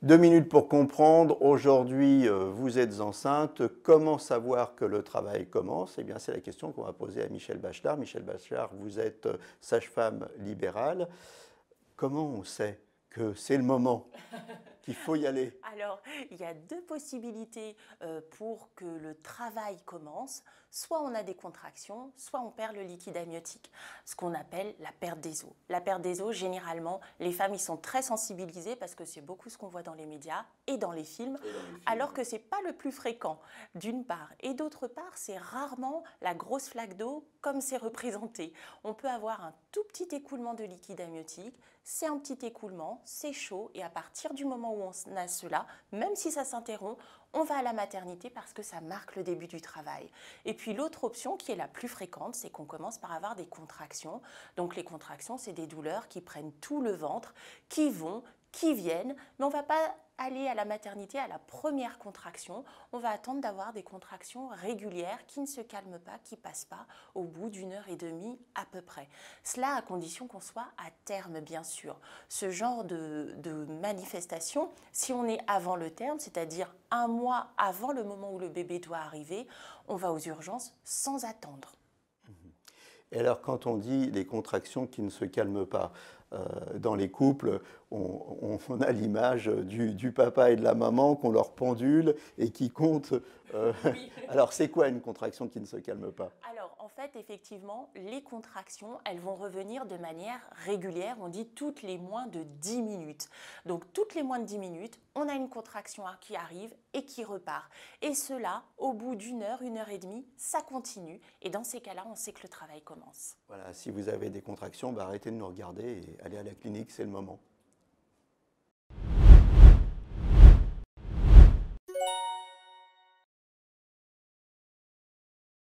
Deux minutes pour comprendre, aujourd'hui euh, vous êtes enceinte, comment savoir que le travail commence Eh bien c'est la question qu'on va poser à Michel Bachelard. Michel Bachelard, vous êtes euh, sage-femme libérale. Comment on sait que c'est le moment il faut y aller Alors, il y a deux possibilités euh, pour que le travail commence. Soit on a des contractions, soit on perd le liquide amniotique, ce qu'on appelle la perte des os. La perte des os, généralement, les femmes ils sont très sensibilisées parce que c'est beaucoup ce qu'on voit dans les médias et dans les films, alors que que c'est pas le plus fréquent, d'une part. Et d'autre part, c'est rarement la grosse flaque d'eau comme c'est représenté. On peut avoir un tout petit écoulement de liquide amniotique, c'est un petit écoulement, c'est chaud, et à partir du moment où on a cela, même si ça s'interrompt, on va à la maternité parce que ça marque le début du travail. Et puis l'autre option qui est la plus fréquente, c'est qu'on commence par avoir des contractions. Donc les contractions, c'est des douleurs qui prennent tout le ventre, qui vont, qui viennent, mais on ne va pas aller à la maternité à la première contraction. On va attendre d'avoir des contractions régulières qui ne se calment pas, qui passent pas au bout d'une heure et demie à peu près. Cela à condition qu'on soit à terme, bien sûr. Ce genre de, de manifestation, si on est avant le terme, c'est-à-dire un mois avant le moment où le bébé doit arriver, on va aux urgences sans attendre. Et alors quand on dit les contractions qui ne se calment pas, euh, dans les couples, on, a l'image du, papa et de la maman qu'on leur pendule et qui compte. Euh, alors c'est quoi une contraction qui ne se calme pas en fait, effectivement, les contractions, elles vont revenir de manière régulière. On dit toutes les moins de 10 minutes. Donc, toutes les moins de 10 minutes, on a une contraction qui arrive et qui repart. Et cela, au bout d'une heure, une heure et demie, ça continue. Et dans ces cas-là, on sait que le travail commence. Voilà, si vous avez des contractions, bah, arrêtez de nous regarder et allez à la clinique, c'est le moment.